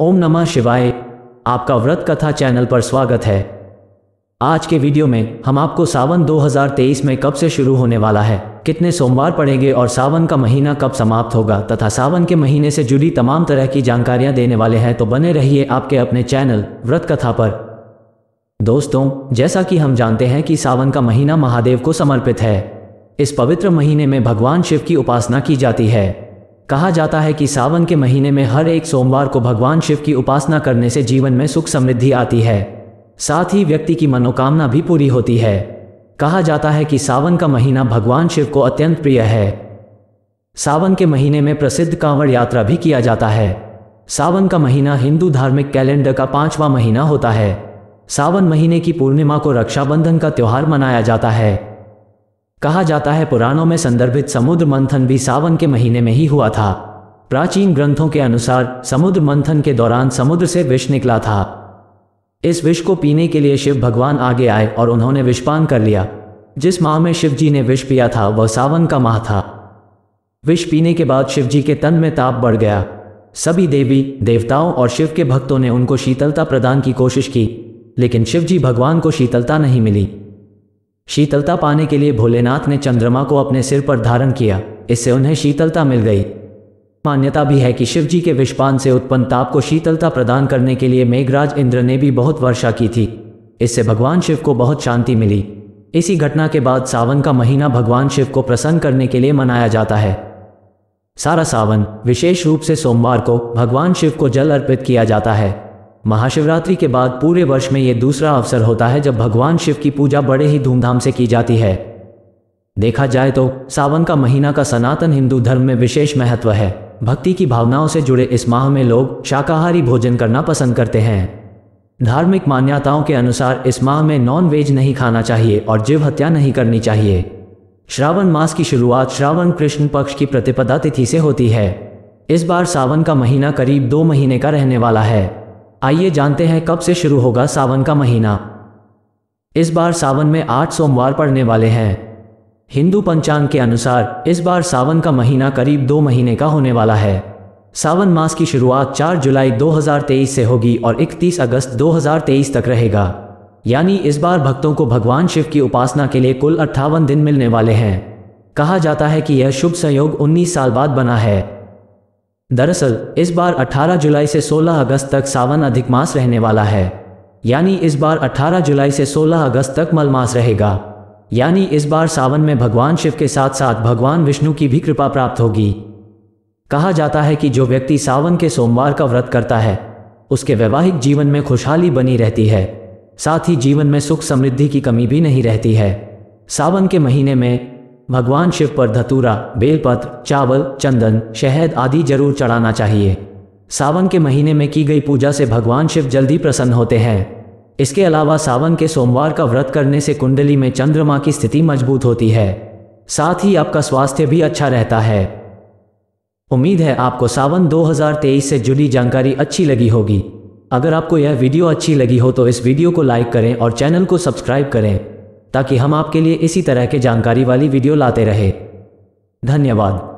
ओम नमः शिवाय आपका व्रत कथा चैनल पर स्वागत है आज के वीडियो में हम आपको सावन 2023 में कब से शुरू होने वाला है कितने सोमवार पड़ेंगे और सावन का महीना कब समाप्त होगा तथा सावन के महीने से जुड़ी तमाम तरह की जानकारियां देने वाले हैं तो बने रहिए आपके अपने चैनल व्रत कथा पर दोस्तों जैसा कि हम जानते हैं कि सावन का महीना महादेव को समर्पित है इस पवित्र महीने में भगवान शिव की उपासना की जाती है कहा जाता है कि सावन के महीने में हर एक सोमवार को भगवान शिव की उपासना करने से जीवन में सुख समृद्धि आती है साथ ही व्यक्ति की मनोकामना भी पूरी होती है कहा जाता है कि सावन का महीना भगवान शिव को अत्यंत प्रिय है सावन के महीने में प्रसिद्ध कांवड़ यात्रा भी किया जाता है सावन का महीना हिंदू धार्मिक कैलेंडर का पांचवा महीना होता है सावन महीने की पूर्णिमा को रक्षाबंधन का त्यौहार मनाया जाता है कहा जाता है पुराणों में संदर्भित समुद्र मंथन भी सावन के महीने में ही हुआ था प्राचीन ग्रंथों के अनुसार समुद्र मंथन के दौरान समुद्र से विष निकला था इस विष को पीने के लिए शिव भगवान आगे आए और उन्होंने विषपान कर लिया जिस माह में शिव जी ने विष पिया था वह सावन का माह था विष पीने के बाद शिव जी के तन में ताप बढ़ गया सभी देवी देवताओं और शिव के भक्तों ने उनको शीतलता प्रदान की कोशिश की लेकिन शिव जी भगवान को शीतलता नहीं मिली शीतलता पाने के लिए भोलेनाथ ने चंद्रमा को अपने सिर पर धारण किया इससे उन्हें शीतलता मिल गई मान्यता भी है कि शिवजी के विषपान से उत्पन्न ताप को शीतलता प्रदान करने के लिए मेघराज इंद्र ने भी बहुत वर्षा की थी इससे भगवान शिव को बहुत शांति मिली इसी घटना के बाद सावन का महीना भगवान शिव को प्रसन्न करने के लिए मनाया जाता है सारा सावन विशेष रूप से सोमवार को भगवान शिव को जल अर्पित किया जाता है महाशिवरात्रि के बाद पूरे वर्ष में यह दूसरा अवसर होता है जब भगवान शिव की पूजा बड़े ही धूमधाम से की जाती है देखा जाए तो सावन का महीना का सनातन हिंदू धर्म में विशेष महत्व है भक्ति की भावनाओं से जुड़े इस माह में लोग शाकाहारी भोजन करना पसंद करते हैं धार्मिक मान्यताओं के अनुसार इस माह में नॉन वेज नहीं खाना चाहिए और जीव हत्या नहीं करनी चाहिए श्रावण मास की शुरुआत श्रावण कृष्ण पक्ष की प्रतिपदा तिथि से होती है इस बार सावन का महीना करीब दो महीने का रहने वाला है आइए जानते हैं कब से शुरू होगा सावन का महीना इस बार सावन में आठ सोमवार पड़ने वाले हैं हिंदू पंचांग के अनुसार इस बार सावन का महीना करीब दो महीने का होने वाला है सावन मास की शुरुआत 4 जुलाई 2023 से होगी और 31 अगस्त 2023 तक रहेगा यानी इस बार भक्तों को भगवान शिव की उपासना के लिए कुल अट्ठावन दिन मिलने वाले हैं कहा जाता है कि यह शुभ संयोग 19 साल बाद बना है दरअसल इस बार 18 जुलाई से 16 अगस्त तक सावन अधिक मास रहने वाला है यानी इस बार 18 जुलाई से 16 अगस्त तक मलमास रहेगा यानी इस बार सावन में भगवान शिव के साथ साथ भगवान विष्णु की भी कृपा प्राप्त होगी कहा जाता है कि जो व्यक्ति सावन के सोमवार का व्रत करता है उसके वैवाहिक जीवन में खुशहाली बनी रहती है साथ ही जीवन में सुख समृद्धि की कमी भी नहीं रहती है सावन के महीने में भगवान शिव पर धतूरा बेलपत्र चावल चंदन शहद आदि जरूर चढ़ाना चाहिए सावन के महीने में की गई पूजा से भगवान शिव जल्दी प्रसन्न होते हैं इसके अलावा सावन के सोमवार का व्रत करने से कुंडली में चंद्रमा की स्थिति मजबूत होती है साथ ही आपका स्वास्थ्य भी अच्छा रहता है उम्मीद है आपको सावन 2023 से जुड़ी जानकारी अच्छी लगी होगी अगर आपको यह वीडियो अच्छी लगी हो तो इस वीडियो को लाइक करें और चैनल को सब्सक्राइब करें ताकि हम आपके लिए इसी तरह के जानकारी वाली वीडियो लाते रहे धन्यवाद